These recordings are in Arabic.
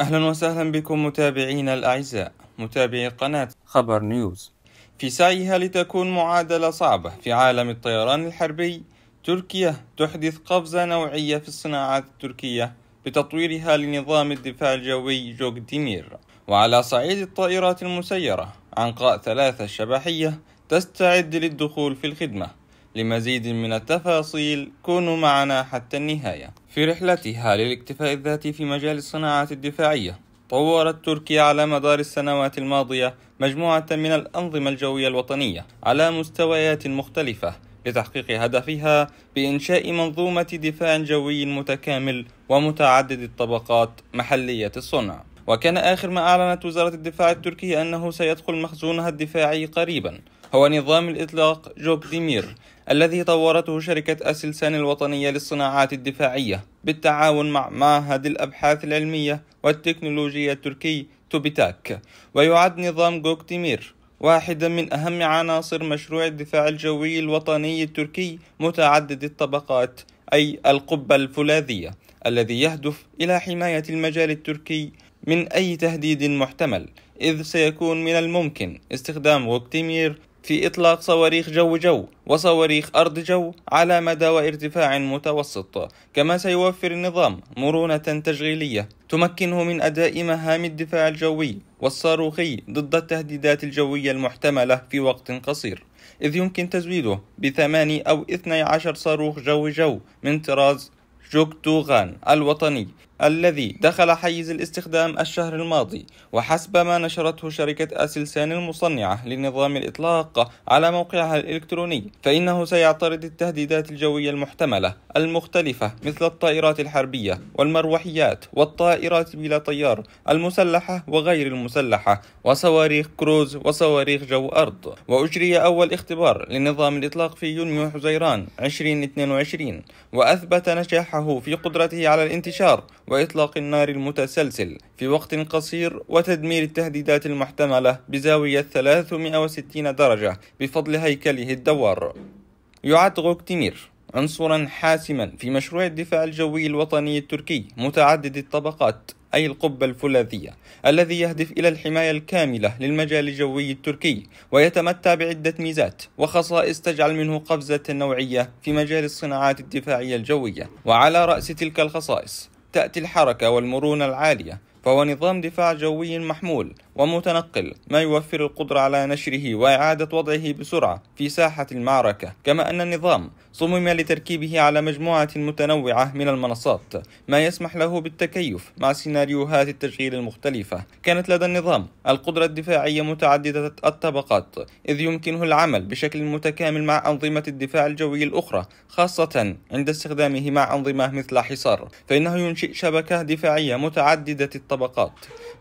أهلا وسهلا بكم متابعينا الأعزاء متابعي قناة خبر نيوز في سعيها لتكون معادلة صعبة في عالم الطيران الحربي تركيا تحدث قفزة نوعية في الصناعات التركية بتطويرها لنظام الدفاع الجوي جوك ديمير وعلى صعيد الطائرات المسيرة عنقاء ثلاثة الشبحية تستعد للدخول في الخدمة لمزيد من التفاصيل كونوا معنا حتى النهايه في رحلتها للاكتفاء الذاتي في مجال الصناعات الدفاعية طورت تركيا على مدار السنوات الماضية مجموعة من الأنظمة الجوية الوطنية على مستويات مختلفة لتحقيق هدفها بإنشاء منظومة دفاع جوي متكامل ومتعدد الطبقات محلية الصنع وكان آخر ما أعلنت وزارة الدفاع التركية أنه سيدخل مخزونها الدفاعي قريبا هو نظام الإطلاق جوك ديمير الذي طورته شركة أسلسان الوطنية للصناعات الدفاعية بالتعاون مع معهد الأبحاث العلمية والتكنولوجية التركي توبيتاك ويعد نظام جوك ديمير واحدا من أهم عناصر مشروع الدفاع الجوي الوطني التركي متعدد الطبقات أي القبة الفولاذية الذي يهدف إلى حماية المجال التركي من أي تهديد محتمل إذ سيكون من الممكن استخدام غوكتيمير في إطلاق صواريخ جو جو وصواريخ أرض جو على مدى وارتفاع متوسط كما سيوفر النظام مرونة تشغيلية تمكنه من أداء مهام الدفاع الجوي والصاروخي ضد التهديدات الجوية المحتملة في وقت قصير إذ يمكن تزويده بثماني أو 12 صاروخ جو جو من طراز جوكتوغان الوطني الذي دخل حيز الاستخدام الشهر الماضي وحسب ما نشرته شركة أسلسان المصنعة لنظام الإطلاق على موقعها الإلكتروني فإنه سيعترض التهديدات الجوية المحتملة المختلفة مثل الطائرات الحربية والمروحيات والطائرات بلا طيار المسلحة وغير المسلحة وصواريخ كروز وصواريخ جو أرض وأجري أول اختبار لنظام الإطلاق في يونيو حزيران 2022 وأثبت نجاحه في قدرته على الانتشار وإطلاق النار المتسلسل في وقت قصير وتدمير التهديدات المحتملة بزاوية 360 درجة بفضل هيكله الدوار يعد غوكتيمير عنصرا حاسما في مشروع الدفاع الجوي الوطني التركي متعدد الطبقات أي القبة الفولاذية الذي يهدف إلى الحماية الكاملة للمجال الجوي التركي ويتمتع بعدة ميزات وخصائص تجعل منه قفزة نوعية في مجال الصناعات الدفاعية الجوية وعلى رأس تلك الخصائص تأتي الحركة والمرونة العالية فهو نظام دفاع جوي محمول ومتنقل ما يوفر القدرة على نشره وإعادة وضعه بسرعة في ساحة المعركة كما أن النظام صمم لتركيبه على مجموعة متنوعة من المنصات ما يسمح له بالتكيف مع سيناريوهات التشغيل المختلفة كانت لدى النظام القدرة الدفاعية متعددة الطبقات إذ يمكنه العمل بشكل متكامل مع أنظمة الدفاع الجوي الأخرى خاصة عند استخدامه مع أنظمة مثل حصار فإنه ينشئ شبكة دفاعية متعددة الطبقات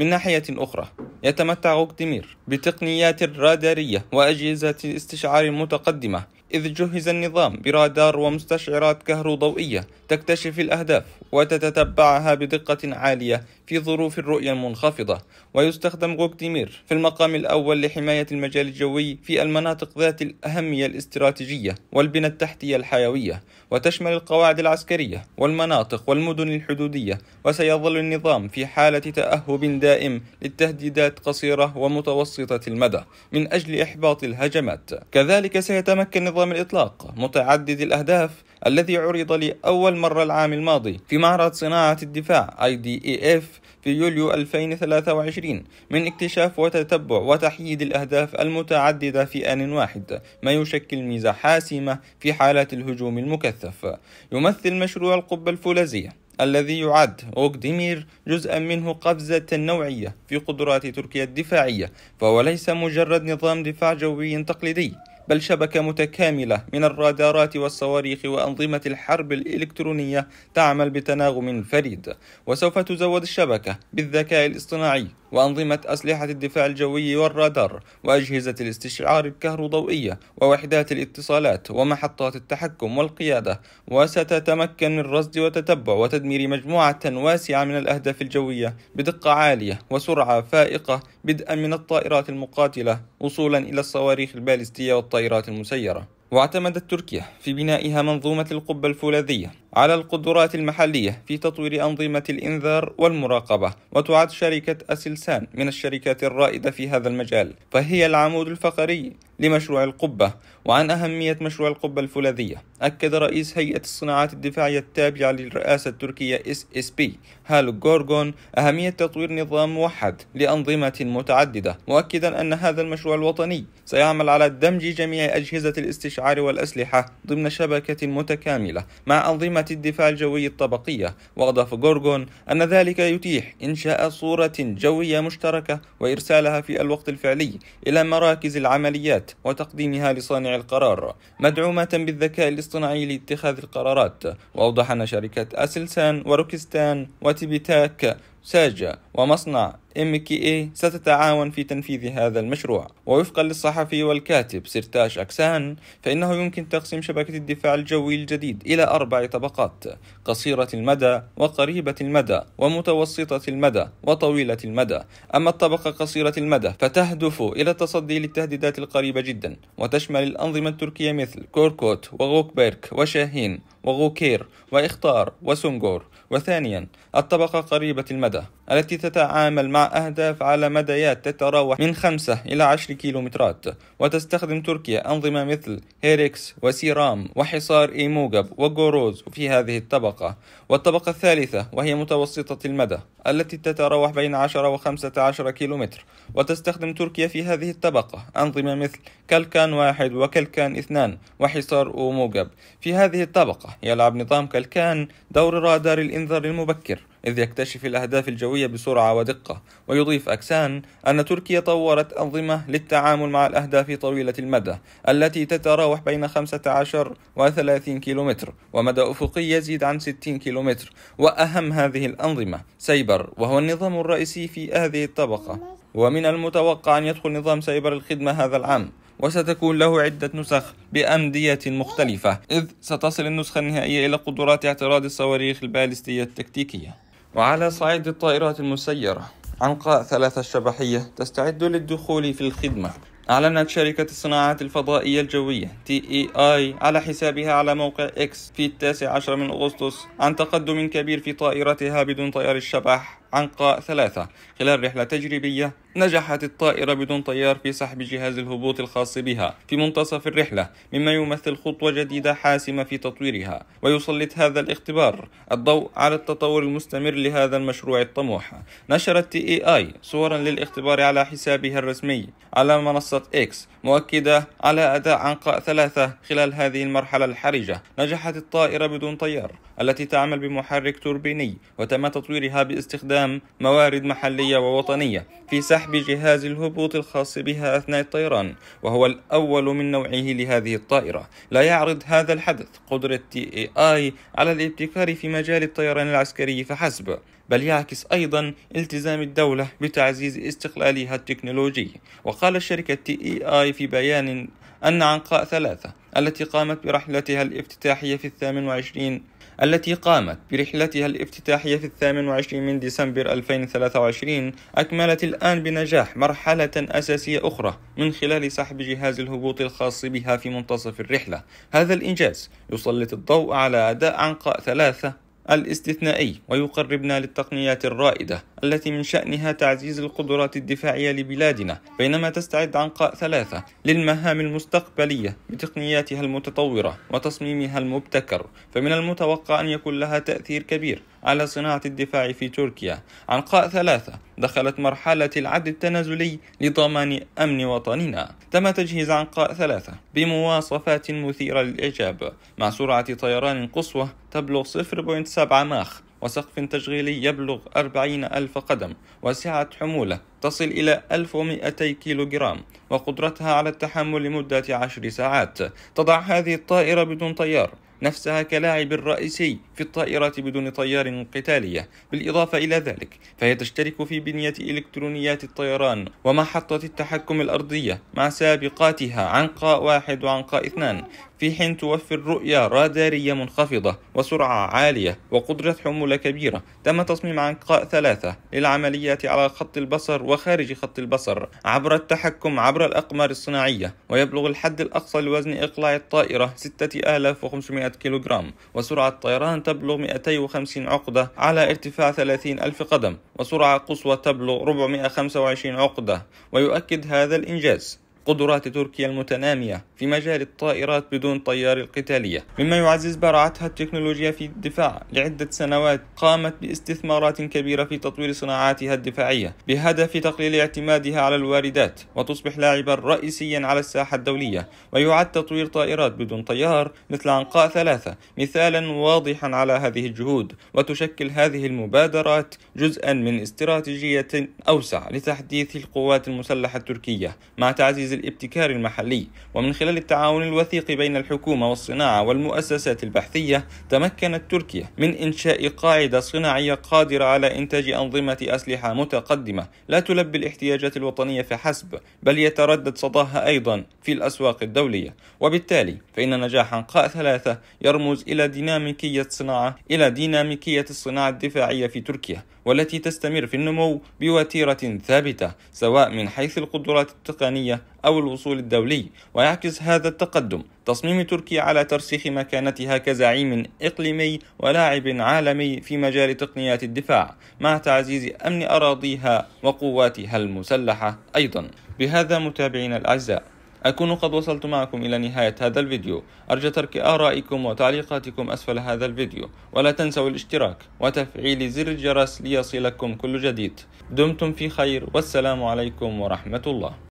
من ناحية أخرى يتمتع أوكتيمير بتقنيات رادارية وأجهزة استشعار متقدمة إذ جهز النظام برادار ومستشعرات كهروضوئية تكتشف الأهداف وتتتبعها بدقة عالية في ظروف الرؤية المنخفضة ويستخدم غوكديمير في المقام الأول لحماية المجال الجوي في المناطق ذات الأهمية الاستراتيجية والبنى التحتية الحيوية وتشمل القواعد العسكرية والمناطق والمدن الحدودية وسيظل النظام في حالة تأهب دائم للتهديدات قصيرة ومتوسطة المدى من أجل إحباط الهجمات كذلك سيتمكن نظام أعظم الإطلاق متعدد الأهداف الذي عرض لأول مرة العام الماضي في معرض صناعة الدفاع IDEF في يوليو 2023 من اكتشاف وتتبع وتحييد الأهداف المتعددة في آن واحد ما يشكل ميزة حاسمة في حالات الهجوم المكثف يمثل مشروع القبة الفولاذية الذي يعد أوكديمير جزءا منه قفزة نوعية في قدرات تركيا الدفاعية فهو ليس مجرد نظام دفاع جوي تقليدي بل شبكة متكاملة من الرادارات والصواريخ وأنظمة الحرب الإلكترونية تعمل بتناغم فريد وسوف تزود الشبكة بالذكاء الاصطناعي وأنظمة أسلحة الدفاع الجوي والرادار وأجهزة الاستشعار الكهروضوئية ووحدات الاتصالات ومحطات التحكم والقيادة وستتمكن من رصد وتتبع وتدمير مجموعة واسعة من الأهداف الجوية بدقة عالية وسرعة فائقة بدءا من الطائرات المقاتلة وصولا إلى الصواريخ البالستية والطائرات المسيرة واعتمدت تركيا في بنائها منظومة القبة الفولاذية على القدرات المحلية في تطوير أنظمة الإنذار والمراقبة وتعد شركة أسلسان من الشركات الرائدة في هذا المجال فهي العمود الفقري لمشروع القبة وعن أهمية مشروع القبة الفولاذية أكد رئيس هيئة الصناعات الدفاعية التابعة للرئاسة التركية اس اس بي هالو جورجون أهمية تطوير نظام موحد لأنظمة متعددة مؤكدا أن هذا المشروع الوطني سيعمل على دمج جميع أجهزة الاستشعار والأسلحة ضمن شبكة متكاملة مع أنظمة الدفاع الجوي الطبقية وأضاف جورجون أن ذلك يتيح إنشاء صورة جوية مشتركة وإرسالها في الوقت الفعلي إلى مراكز العمليات وتقديمها لصانع القرار مدعومة بالذكاء الاصطناعي لاتخاذ القرارات وأوضح أن شركات أسلسان وروكستان وتيبيتاك ساجا ومصنع ام كي اي ستتعاون في تنفيذ هذا المشروع ووفقا للصحفي والكاتب سيرتاش أكسان فإنه يمكن تقسيم شبكة الدفاع الجوي الجديد إلى أربع طبقات قصيرة المدى وقريبة المدى ومتوسطة المدى وطويلة المدى أما الطبقة قصيرة المدى فتهدف إلى التصدي للتهديدات القريبة جدا وتشمل الأنظمة التركية مثل كوركوت وغوكبيرك وشاهين وغوكير وإختار وسونغور وثانيا الطبقة قريبة المدى года التي تتعامل مع أهداف على مديات تتراوح من 5 إلى 10 كيلومترات وتستخدم تركيا أنظمة مثل هيريكس وسيرام وحصار إيموغب وغوروز في هذه الطبقة والطبقة الثالثة وهي متوسطة المدى التي تتراوح بين 10 و 15 كيلومتر وتستخدم تركيا في هذه الطبقة أنظمة مثل كالكان واحد وكالكان اثنان وحصار أوموغب في هذه الطبقة يلعب نظام كالكان دور رادار الإنذار المبكر إذ يكتشف الأهداف الجوية الجوية بسرعة ودقة ويضيف أكسان أن تركيا طورت أنظمة للتعامل مع الأهداف طويلة المدى التي تتراوح بين 15 و 30 كيلومتر ومدى أفقي يزيد عن 60 كيلومتر وأهم هذه الأنظمة سيبر وهو النظام الرئيسي في هذه الطبقة ومن المتوقع أن يدخل نظام سيبر الخدمة هذا العام وستكون له عدة نسخ بأمدية مختلفة إذ ستصل النسخة النهائية إلى قدرات اعتراض الصواريخ البالستية التكتيكية وعلى صعيد الطائرات المسيرة عنقاء ثلاثة الشبحية تستعد للدخول في الخدمة أعلنت شركة الصناعات الفضائية الجوية TEI على حسابها على موقع X في التاسع عشر من أغسطس عن تقدم كبير في طائرتها بدون طيار الشبح عنقاء ثلاثة خلال رحلة تجريبية نجحت الطائرة بدون طيار في سحب جهاز الهبوط الخاص بها في منتصف الرحلة مما يمثل خطوة جديدة حاسمة في تطويرها ويسلط هذا الاختبار الضوء على التطور المستمر لهذا المشروع الطموح نشرت تي اي اي صورا للاختبار على حسابها الرسمي على منصة اكس مؤكدة على أداء عنقاء ثلاثة خلال هذه المرحلة الحرجة نجحت الطائرة بدون طيار التي تعمل بمحرك توربيني وتم تطويرها باستخدام استخدام موارد محلية ووطنية في سحب جهاز الهبوط الخاص بها أثناء الطيران وهو الأول من نوعه لهذه الطائرة لا يعرض هذا الحدث قدرة تي اي اي على الابتكار في مجال الطيران العسكري فحسب بل يعكس أيضا التزام الدولة بتعزيز استقلالها التكنولوجي وقال شركة تي اي اي في بيان أن عنقاء ثلاثة التي قامت برحلتها الافتتاحية في الثامن وعشرين التي قامت برحلتها الافتتاحية في الثامن وعشرين من ديسمبر 2023 أكملت الآن بنجاح مرحلة أساسية أخرى من خلال سحب جهاز الهبوط الخاص بها في منتصف الرحلة هذا الإنجاز يسلط الضوء على أداء عنقاء ثلاثة الاستثنائي ويقربنا للتقنيات الرائدة التي من شأنها تعزيز القدرات الدفاعية لبلادنا بينما تستعد عنقاء ثلاثة للمهام المستقبلية بتقنياتها المتطورة وتصميمها المبتكر فمن المتوقع أن يكون لها تأثير كبير على صناعة الدفاع في تركيا عنقاء ثلاثة دخلت مرحلة العد التنازلي لضمان أمن وطننا تم تجهيز عنقاء ثلاثة بمواصفات مثيرة للإعجاب مع سرعة طيران قصوى تبلغ 0.7 ماخ وسقف تشغيلي يبلغ 40 ألف قدم وسعة حمولة تصل إلى 1200 كيلوغرام وقدرتها على التحمل لمدة عشر ساعات تضع هذه الطائرة بدون طيار نفسها كلاعب رئيسي في الطائرات بدون طيار قتالية بالإضافة إلى ذلك فهي تشترك في بنية إلكترونيات الطيران ومحطة التحكم الأرضية مع سابقاتها عنقاء واحد وعنقاء اثنان في حين توفر رؤية رادارية منخفضة وسرعة عالية وقدرة حمولة كبيرة تم تصميم عنقاء ثلاثة للعمليات على خط البصر وخارج خط البصر عبر التحكم عبر الأقمار الصناعية ويبلغ الحد الأقصى لوزن إقلاع الطائرة 6500 كيلوغرام وسرعة الطيران تبلغ 250 عقدة على ارتفاع 30 ألف قدم وسرعة قصوى تبلغ 425 عقدة ويؤكد هذا الإنجاز قدرات تركيا المتنامية في مجال الطائرات بدون طيار القتالية مما يعزز براعتها التكنولوجيا في الدفاع لعدة سنوات قامت باستثمارات كبيرة في تطوير صناعاتها الدفاعية بهدف تقليل اعتمادها على الواردات وتصبح لاعبا رئيسيا على الساحة الدولية ويعد تطوير طائرات بدون طيار مثل عنقاء ثلاثة مثالا واضحا على هذه الجهود وتشكل هذه المبادرات جزءا من استراتيجية أوسع لتحديث القوات المسلحة التركية مع تعزيز تحفيز الابتكار المحلي ومن خلال التعاون الوثيق بين الحكومة والصناعة والمؤسسات البحثية تمكنت تركيا من إنشاء قاعدة صناعية قادرة على إنتاج أنظمة أسلحة متقدمة لا تلبي الاحتياجات الوطنية فحسب بل يتردد صداها أيضا في الأسواق الدولية وبالتالي فإن نجاح أنقاء ثلاثة يرمز إلى ديناميكية صناعة إلى ديناميكية الصناعة الدفاعية في تركيا والتي تستمر في النمو بوتيرة ثابتة سواء من حيث القدرات التقنية أو الوصول الدولي ويعكس هذا التقدم تصميم تركيا على ترسيخ مكانتها كزعيم إقليمي ولاعب عالمي في مجال تقنيات الدفاع مع تعزيز أمن أراضيها وقواتها المسلحة أيضا بهذا متابعينا الأعزاء أكون قد وصلت معكم إلى نهاية هذا الفيديو أرجو ترك آرائكم وتعليقاتكم أسفل هذا الفيديو ولا تنسوا الاشتراك وتفعيل زر الجرس ليصلكم كل جديد دمتم في خير والسلام عليكم ورحمة الله